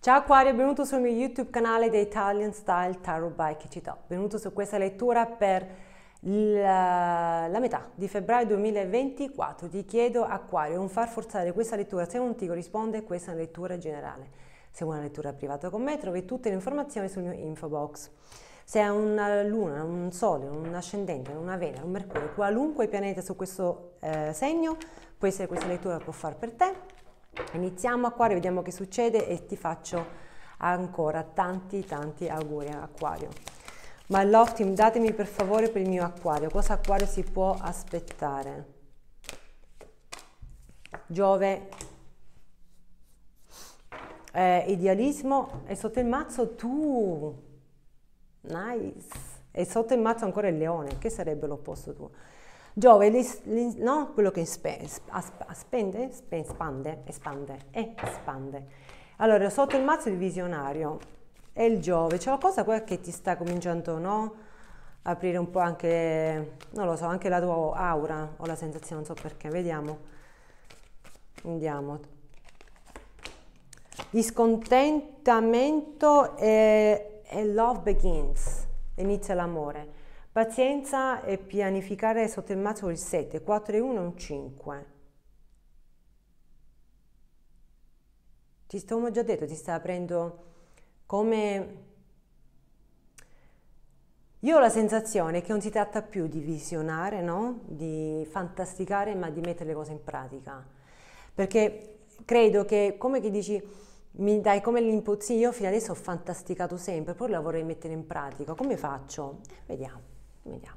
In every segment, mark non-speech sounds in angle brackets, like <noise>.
Ciao Acquario, benvenuto sul mio YouTube canale The Italian Style Tarot by Kichita. Benvenuto su questa lettura per la, la, metà di febbraio 2024. Ti chiedo Acquario, non far forzare questa lettura, se non ti corrisponde questa è una lettura generale. Se vuoi una lettura privata con me trovi tutte le informazioni sul mio info box. Se hai una luna, un sole, un ascendente, una vena, un mercurio, qualunque pianeta su questo eh, segno, può essere questa lettura può far per te Iniziamo acquario, vediamo che succede e ti faccio ancora tanti tanti auguri acquario. Ma Loftim, datemi per favore per il mio acquario, cosa acquario si può aspettare? Giove, eh, idealismo e sotto il mazzo tu, nice, e sotto il mazzo ancora il leone, che sarebbe l'opposto tuo? Giove, no? quello che spende, spende, spande, espande, eh, espande. Allora, sotto il mazzo il visionario e il Giove, c'è una cosa quella che ti sta cominciando, no? Aprire un po' anche, non lo so, anche la tua aura, o la sensazione, non so perché, vediamo. Andiamo. Discontentamento e, e love begins, inizia l'amore. Pazienza e pianificare sotto il mazzo il 7, 4 e 1 è un 5. Ti sto, già detto, ti sta aprendo come... Io ho la sensazione che non si tratta più di visionare, no? di fantasticare, ma di mettere le cose in pratica. Perché credo che, come che dici, mi dai come l'input, sì, io fino adesso ho fantasticato sempre, poi la vorrei mettere in pratica, come faccio? Eh, vediamo. Vediamo.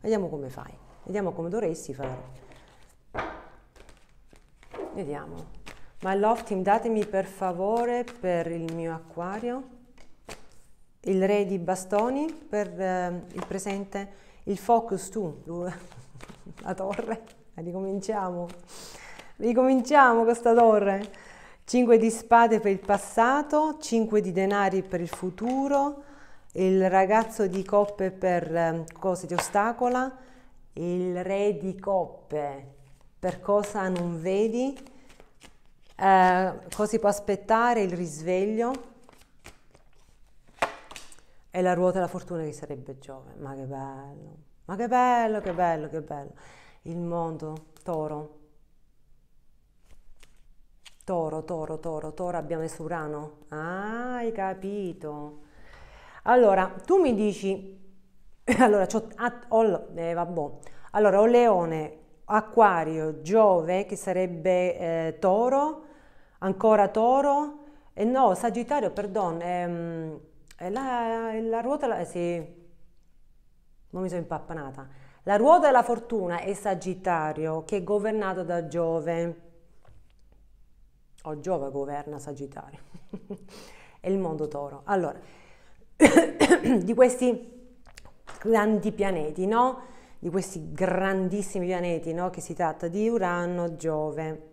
Vediamo come fai. Vediamo come dovresti fare. Vediamo. My love team, datemi per favore per il mio acquario il re di bastoni per eh, il presente, il focus tu, <laughs> la torre, eh, ricominciamo, ricominciamo questa torre, 5 di spade per il passato, 5 di denari per il futuro, il ragazzo di coppe per ehm, cosa ti ostacola, il re di coppe per cosa non vedi, eh, cosa si può aspettare, il risveglio e la ruota della fortuna che sarebbe Giove. Ma che bello, ma che bello, che bello, che bello. Il mondo, toro. Toro, toro, toro, toro, abbiamo messo Urano. Ah, hai capito. Allora, tu mi dici, <laughs> allora, ah, ho, eh, allora ho leone, acquario, giove, che sarebbe eh, toro, ancora toro, eh, no, sagittario, perdon, ehm, la, la, ruota, la, eh, sì, non mi sono impappanata. La ruota della fortuna è Sagittario, che è governato da Giove. O oh, Giove governa Sagittario. <laughs> è il mondo toro. Allora, <coughs> di questi grandi pianeti, no? di questi grandissimi pianeti, no? che si tratta di Urano, Giove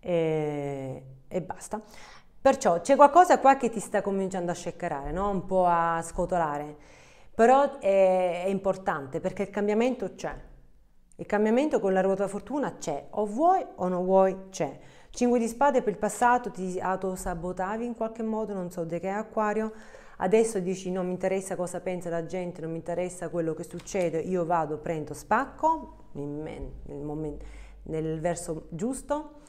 e, e basta. Perciò c'è qualcosa qua che ti sta cominciando a sceccherare, no? un po' a scotolare, però è, è importante perché il cambiamento c'è, il cambiamento con la ruota fortuna c'è, o vuoi o non vuoi c'è. 5 di spade per il passato, ti autosabotavi in qualche modo, non so di che è acquario. Adesso dici non mi interessa cosa pensa la gente, non mi interessa quello che succede, io vado, prendo, spacco, nel, momento, nel verso giusto.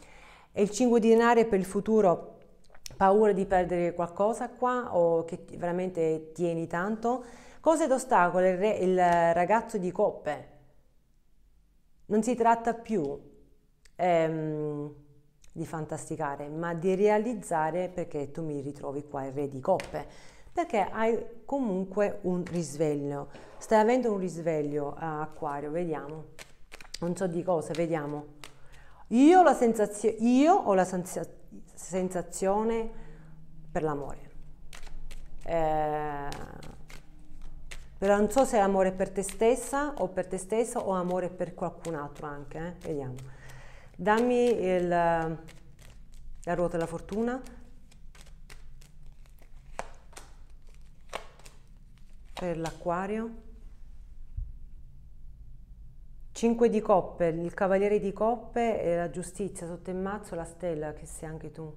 E il 5 di denari per il futuro, paura di perdere qualcosa qua o che veramente tieni tanto. Cose d'ostacolo il, il ragazzo di coppe? Non si tratta più. Ehm, di fantasticare, ma di realizzare perché tu mi ritrovi qua il re di coppe, perché hai comunque un risveglio. Stai avendo un risveglio a acquario, vediamo. Non so di cosa, vediamo. Io, ho la sensazio- io ho la senza- sensazione per l'amore. Eh, però non so se è amore per te stessa o per te stesso o amore per qualcun altro anche, eh? vediamo Dammi il, la ruota della fortuna. Per l'acquario. 5 di coppe, il cavaliere di coppe e la giustizia sotto il mazzo, la stella che sei anche tu.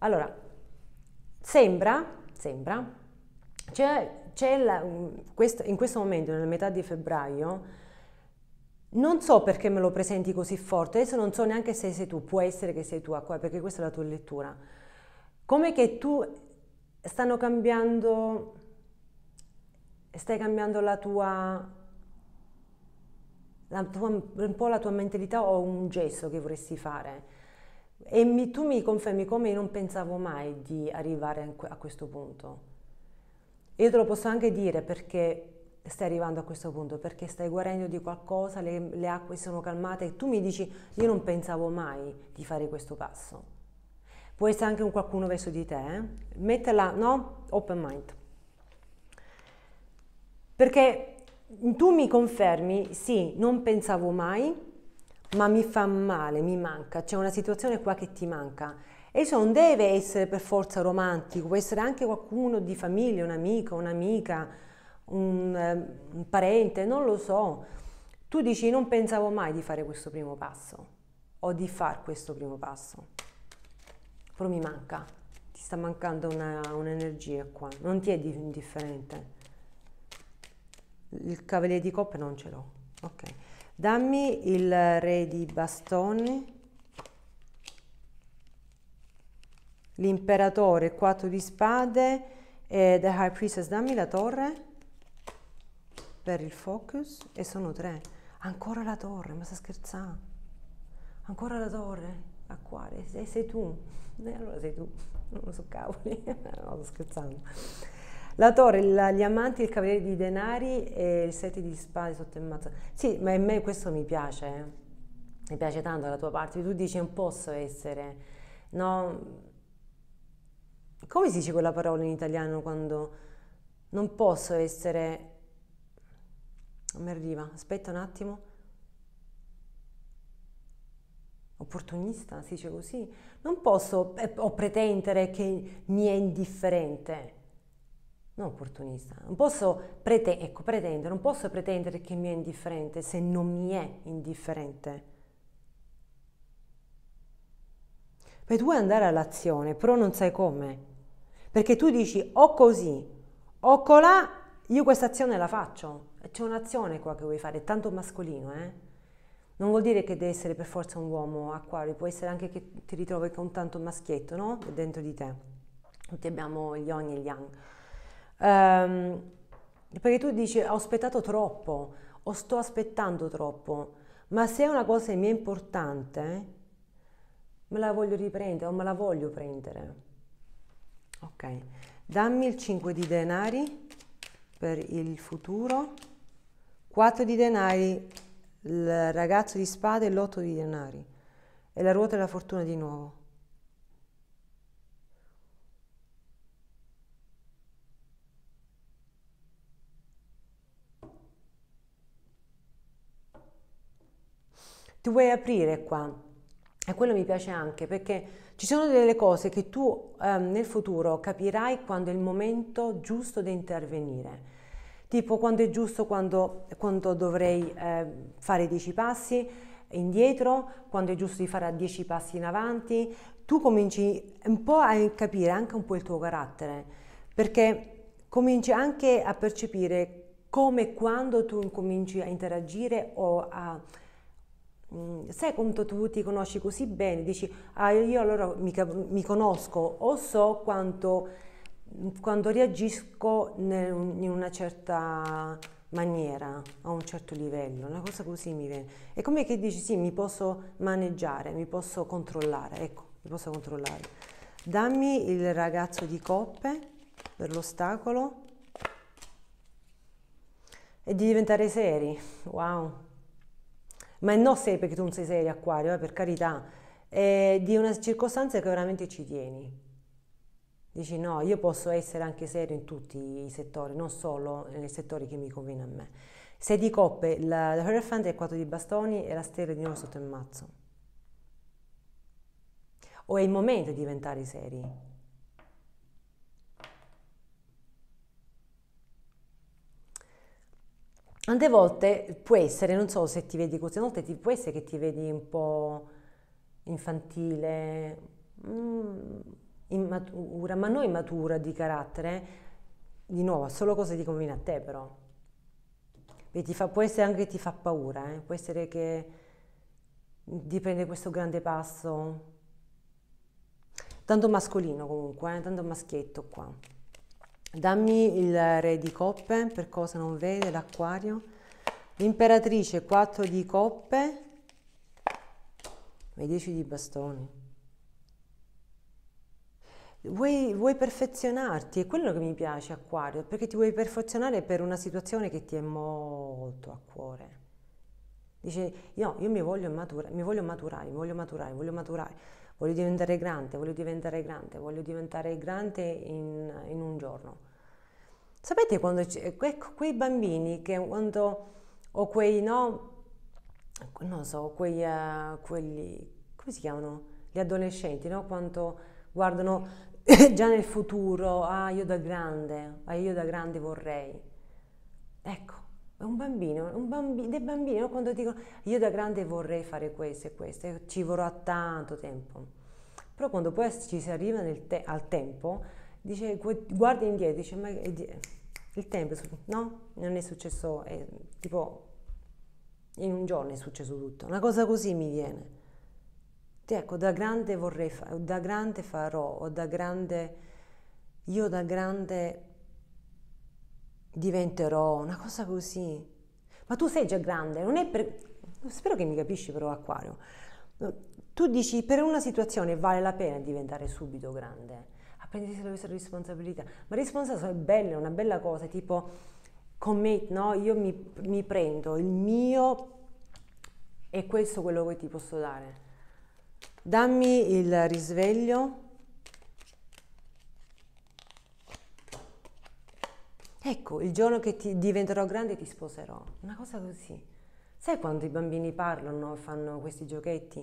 Allora, sembra, sembra, c'è, la, in questo momento, nella metà di febbraio, non so perché me lo presenti così forte, adesso non so neanche se sei tu, può essere che sei tu a qua, perché questa è la tua lettura. Come che tu stanno cambiando, stai cambiando la tua, la tua, un po' la tua mentalità o un gesto che vorresti fare. E mi, tu mi confermi come non pensavo mai di arrivare a questo punto. Io te lo posso anche dire perché stai arrivando a questo punto, perché stai guarendo di qualcosa, le, le acque sono calmate e tu mi dici io non pensavo mai di fare questo passo. Può essere anche un qualcuno verso di te, eh? mettela, no? Open mind. Perché tu mi confermi, sì, non pensavo mai, ma mi fa male, mi manca, c'è una situazione qua che ti manca. Esso non deve essere per forza romantico, può essere anche qualcuno di famiglia, un amico, un'amica, un, ehm, un parente, non lo so, tu dici non pensavo mai di fare questo primo passo o di far questo primo passo, però mi manca, ti sta mancando una, un'energia qua, non ti è indifferente. Il cavaliere di coppe non ce l'ho, ok. Dammi il re di bastoni. l'imperatore, quattro di spade, e eh, The High Priestess, dammi la torre per il focus e sono tre. Ancora la torre, ma sta scherzando? Ancora la torre? Acquare, sei, sei tu. E eh, allora sei tu, non lo so cavoli, <laughs> no, sto scherzando. La torre, la, gli amanti, il cavaliere di denari e il sette di spade sotto il mazzo. Sì, ma a me questo mi piace, eh. mi piace tanto la tua parte. Tu dici non posso essere, no? Come si dice quella parola in italiano quando non posso essere non mi arriva, aspetta un attimo. Opportunista, si dice così. Non posso eh, o pretendere che mi è indifferente. Non opportunista. Non posso prete- ecco, pretendere, non posso pretendere che mi è indifferente se non mi è indifferente. Beh, tu vuoi andare all'azione, però non sai come. Perché tu dici o così o colà, io questa azione la faccio c'è un'azione qua che vuoi fare, è tanto mascolino, eh? Non vuol dire che devi essere per forza un uomo acquario, può essere anche che ti ritrovi con tanto maschietto, no? Dentro di te. Tutti abbiamo gli on e gli yang. Um, perché tu dici ho aspettato troppo, o sto aspettando troppo, ma se è una cosa che mi è importante, me la voglio riprendere o me la voglio prendere. Ok, dammi il 5 di denari per il futuro. 4 di denari, il ragazzo di spade e l'8 di denari. E la ruota della fortuna di nuovo. ti vuoi aprire qua. E quello mi piace anche perché ci sono delle cose che tu eh, nel futuro capirai quando è il momento giusto di intervenire tipo quando è giusto, quando, quando dovrei eh, fare dieci passi indietro, quando è giusto di fare dieci passi in avanti, tu cominci un po' a capire anche un po' il tuo carattere, perché cominci anche a percepire come e quando tu incominci a interagire o a, mm, sai quanto tu ti conosci così bene, dici ah io allora mi, mi, conosco o so quanto quando reagisco in una certa maniera, a un certo livello, una cosa così mi viene. È come che dici sì, mi posso maneggiare, mi posso controllare, ecco, mi posso controllare. Dammi il ragazzo di coppe per l'ostacolo e di diventare seri, wow. Ma non sei perché tu non sei serio, acquario, eh, per carità, è di una circostanza che veramente ci tieni, Dici no, io posso essere anche serio in tutti i settori, non solo nei settori che mi conviene a me. 6 di coppe, la, la Fund è 4 di bastoni e la stella di nuovo sotto il mazzo. O è il momento di diventare seri? Tante volte può essere, non so se ti vedi così, volte può essere che ti vedi un po' infantile, mm, immatura, ma non immatura di carattere, di nuovo, solo cose ti conviene a te però. Vedi, fa, può essere anche che ti fa paura, eh? può essere che di prendere questo grande passo, tanto mascolino comunque, eh? tanto maschietto qua. Dammi il re di coppe, per cosa non vede l'acquario. L'imperatrice 4 di coppe e 10 di bastoni. Vuoi, vuoi, perfezionarti, è quello che mi piace Acquario, perché ti vuoi perfezionare per una situazione che ti è molto a cuore. Dice, no, io mi voglio, matura, mi voglio maturare, mi voglio maturare, voglio maturare, voglio diventare grande, voglio diventare grande, voglio diventare grande in, in un giorno. Sapete quando que, ecco, quei bambini che quando, o quei no, non so, quei, uh, quelli, come si chiamano? Gli adolescenti, no? Quanto guardano <laughs> già nel futuro, ah io da grande, ah io da grande vorrei. Ecco, un bambino, un bambi- dei bambini no? quando dicono io da grande vorrei fare questo e questo, ci vorrà tanto tempo. Però quando poi ci si arriva te- al tempo, dice, guardi indietro, dice ma il tempo, no? Non è successo, è, tipo in un giorno è successo tutto, una cosa così mi viene ecco, da grande vorrei fare, da grande farò, o da grande, io da grande diventerò, una cosa così. Ma tu sei già grande, non è per... Spero che mi capisci però, Acquario. Tu dici, per una situazione vale la pena diventare subito grande, a prendersi la vostra responsabilità. Ma responsabilità è bella, è una bella cosa, tipo, commit, no? Io mi, mi prendo il mio e questo è quello che ti posso dare. Dammi il risveglio. Ecco, il giorno che ti diventerò grande ti sposerò. Una cosa così. Sai quando i bambini parlano, e fanno questi giochetti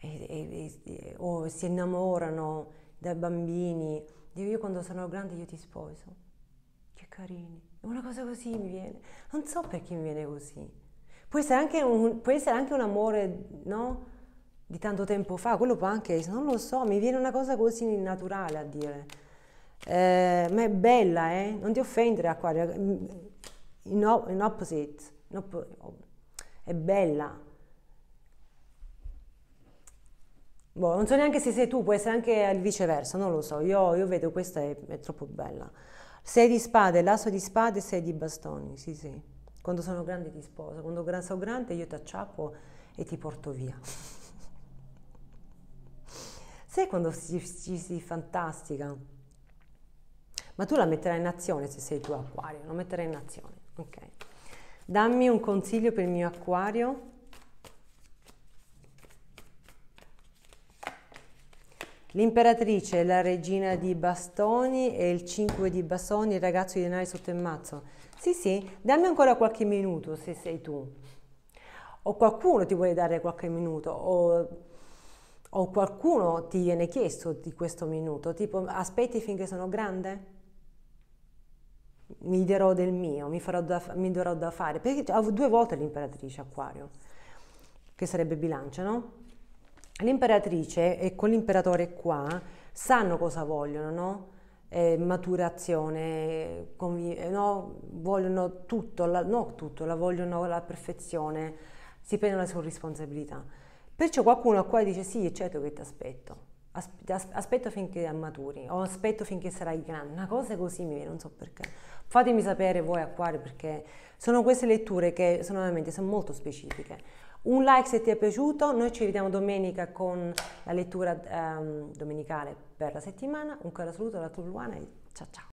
e, e, e, o si innamorano da bambini? Dico io quando sarò grande io ti sposo. Che carini. Una cosa così mi viene. Non so perché mi viene così. Può essere anche un, può essere anche un amore, no? di tanto tempo fa, quello può anche, non lo so, mi viene una cosa così naturale a dire. Eh, ma è bella, eh? Non ti offendere, Acquario. Mm, in, op- in opposite. In op- è bella. Boh, non so neanche se sei tu, può essere anche il viceversa, non lo so. Io, io vedo questa è, è, troppo bella. Sei di spade, l'asso di spade, sei di bastoni, sì sì. Quando sono grande ti sposo, quando sono grande io ti acciappo e ti porto via. <laughs> Sai quando ci, ci si fantastica? Ma tu la metterai in azione se sei tu acquario, la metterai in azione, ok? Dammi un consiglio per il mio acquario. L'imperatrice, la regina di bastoni e il 5 di bastoni, il ragazzo di denari sotto il mazzo. Sì, sì, dammi ancora qualche minuto se sei tu. O qualcuno ti vuole dare qualche minuto, o o qualcuno ti viene chiesto di questo minuto, tipo aspetti finché sono grande? Mi darò del mio, mi, da, mi darò da fare, perché ho due volte l'imperatrice Aquario, che sarebbe bilancia, no? L'imperatrice e con l'imperatore qua sanno cosa vogliono, no? Eh, maturazione, conviv- no? vogliono tutto, la, no tutto, la vogliono la perfezione, si prendono le sue responsabilità. Perciò qualcuno qua dice sì, certo che ti aspetto. Aspetto finché maturi o aspetto finché sarai grande. Una cosa così mi viene, non so perché. Fatemi sapere voi acquari perché sono queste letture che sono veramente sono molto specifiche. Un like se ti è piaciuto, noi ci vediamo domenica con la lettura um, domenicale per la settimana. Un caro saluto da Tulluana e ciao ciao!